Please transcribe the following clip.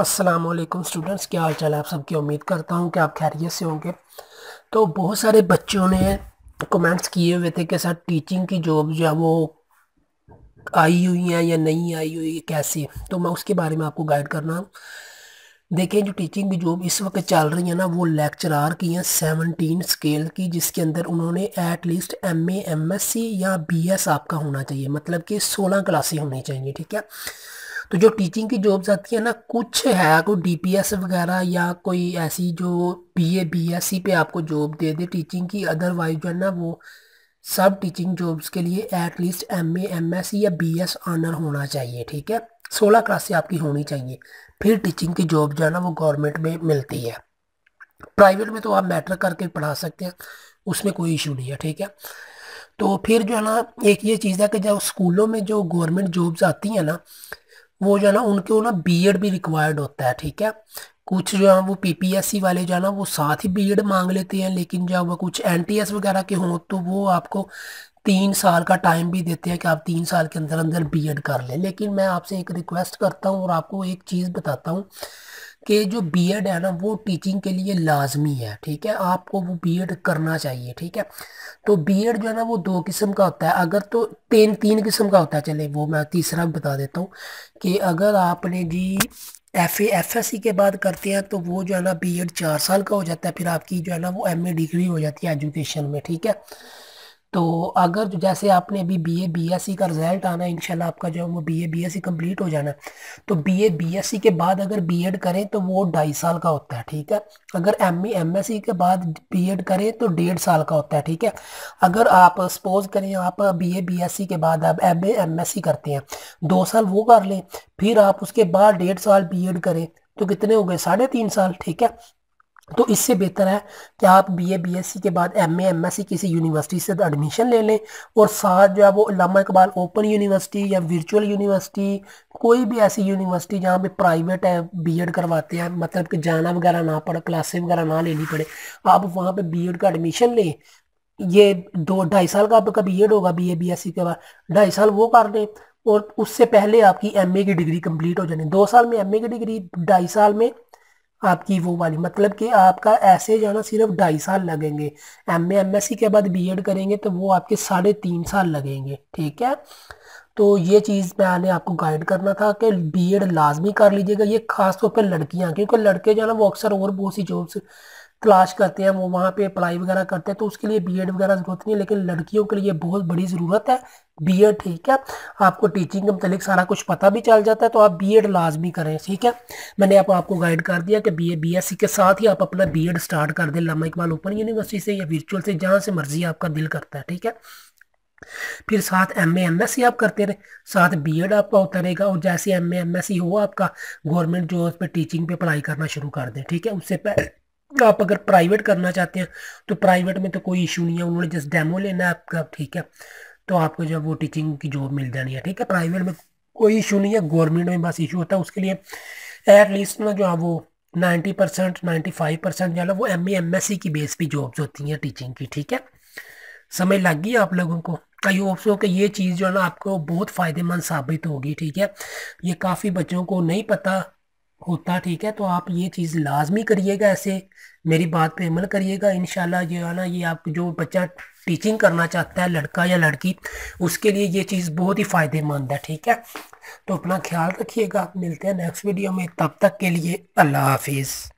Aslam students क्या हाल चाल है आप सबकी उम्मीद करता हूँ कि आप खैरियत से होंगे तो बहुत सारे बच्चों ने कमेंट्स किए हुए थे कि सर टीचिंग की जॉब जो है वो आई हुई है या नहीं आई हुई है कैसे तो मैं उसके बारे में आपको गाइड करना देखें जो टीचिंग की जॉब इस वक्त चल रही है ना वो लेक्चरार की हैं सेवनटीन स्केल की जिसके अंदर उन्होंने at least M M S C या बी एस आपका होना चाहिए मतलब कि सोलह क्लासें होनी चाहिए ठीक है तो जो टीचिंग की जॉब्स आती है ना कुछ है कोई डीपीएस वगैरह या कोई ऐसी जो एस सी पे आपको जॉब दे दे टीचिंग की अदरवाइज जो है ना वो सब टीचिंग जॉब्स के लिए एटलीस्ट एम एम सी या बी एस ऑनर होना चाहिए ठीक है सोलह से आपकी होनी चाहिए फिर टीचिंग की जॉब जो है ना वो गवर्नमेंट में मिलती है प्राइवेट में तो आप मैटर करके पढ़ा सकते हैं उसमें कोई इशू नहीं है ठीक है तो फिर जो है ना एक ये चीज़ है कि जब स्कूलों में जो गवर्नमेंट जॉब्स आती हैं ना वो जो है ना उनके ना बी भी रिक्वायर्ड होता है ठीक है कुछ जो है वो पीपीएससी वाले जो है ना वो साथ ही बीएड मांग लेते हैं लेकिन जब कुछ एनटीएस वगैरह के हों तो वो आपको तीन साल का टाइम भी देते हैं कि आप तीन साल के अंदर अंदर बीएड कर लें लेकिन मैं आपसे एक रिक्वेस्ट करता हूँ और आपको एक चीज़ बताता हूँ कि जो बीएड है ना वो टीचिंग के लिए लाजमी है ठीक है आपको वो बीएड करना चाहिए ठीक है तो बीएड जो है ना वो दो किस्म का होता है अगर तो तीन तीन किस्म का होता है चले वो मैं तीसरा बता देता हूँ कि अगर आपने G F F S C के बाद करते हैं तो वो जो है ना बीएड चार साल का हो जाता है फिर आपकी जो है ना वो ए डिग्री हो जाती है एजुकेशन में ठीक है तो अगर जैसे आपने अभी B A B S C का रिजल्ट आना है इंशाल्लाह आपका जो है वो B A B S C complete हो जाना तो B A B S C के बाद अगर बी एड करें तो वो ढाई साल का होता है ठीक है अगर M A M S C के बाद बी एड करें तो डेढ़ साल का होता है ठीक है अगर आप सपोज़ करें आप B A B S C के बाद आप M A M S C करते हैं दो साल वो कर लें फिर आप उसके बाद डेढ़ साल बी एड करें तो कितने हो गए साढ़े तीन साल ठीक है तो इससे बेहतर है कि आप B A B S C के बाद M MSc M S C किसी यूनिवर्सिटी से एडमिशन ले लें और साथ जो है वो लामा इकबाल ओपन यूनिवर्सिटी या वर्चुअल यूनिवर्सिटी कोई भी ऐसी यूनिवर्सिटी जहाँ पे प्राइवेट है बी एड करवाते हैं मतलब कि जाना वगैरह ना पड़े क्लासें वगैरह ना लेनी पड़े आप वहाँ पर बी एड का एडमिशन लें ये दो ढाई साल का आपका बी एड होगा B A B S C के बाद ढाई साल वो कर लें और उससे पहले आपकी एम ए की डिग्री कंप्लीट हो जानी दो साल में एम ए की डिग्री ढाई साल में आपकी वो वाली मतलब कि आपका ऐसे जाना सिर्फ ढाई साल लगेंगे M A M S C के बाद बी एड करेंगे तो वो आपके साढ़े तीन साल लगेंगे ठीक है तो ये चीज़ मैंने आपको गाइड करना था कि बी एड लाजमी कर लीजिएगा ये खास तौर पर लड़कियाँ क्योंकि लड़के जाना वो अक्सर और बहुत सी जॉब्स क्लास करते हैं वो वहाँ पे अप्लाई वगैरह करते हैं तो उसके लिए बीएड वगैरह ज़रूरत नहीं है लेकिन लड़कियों के लिए बहुत बड़ी ज़रूरत है बीएड ठीक है आपको टीचिंग के मतलब सारा कुछ पता भी चल जाता है तो आप बीएड लाजमी करें ठीक है मैंने आप आपको गाइड कर दिया कि बीए बीएससी के साथ ही आप अपना एड स्टार्ट कर दें लामा इकबाल ओपन यूनिवर्सिटी से या वर्चुअल से जहाँ से मर्जी आपका दिल करता है ठीक है फिर साथ एम एम एस सी आप करते रहे साथ बी एड आपका होता रहेगा और जैसे एम एम एस सी हो आपका गवर्नमेंट जो उस पर टीचिंग पे अप्लाई करना शुरू कर दें ठीक है उससे पहले तो आप अगर प्राइवेट करना चाहते हैं तो प्राइवेट में तो कोई इशू नहीं है उन्होंने जस्ट डेमो लेना है आपका ठीक है तो आपको जो है वो टीचिंग की जॉब मिल जानी है ठीक है प्राइवेट में कोई इशू नहीं है गवर्नमेंट में बस इशू होता है उसके लिए एटलीस्ट ना जो है वो ninety percent ninety five percent जो है वो M A M S C की बेस पे जॉब्स होती हैं टीचिंग की ठीक है समय लग गई आप लोगों को आई होप सो कि ये चीज़ जो है ना आपको बहुत फ़ायदेमंद साबित होगी ठीक है ये काफ़ी बच्चों को नहीं पता होता ठीक है तो आप ये चीज़ लाजमी करिएगा ऐसे मेरी बात पे अमल करिएगा इन ये ना ये आप जो बच्चा टीचिंग करना चाहता है लड़का या लड़की उसके लिए ये चीज़ बहुत ही फ़ायदेमंद है ठीक है तो अपना ख्याल रखिएगा मिलते हैं नेक्स्ट वीडियो में तब तक के लिए अल्लाह हाफिज़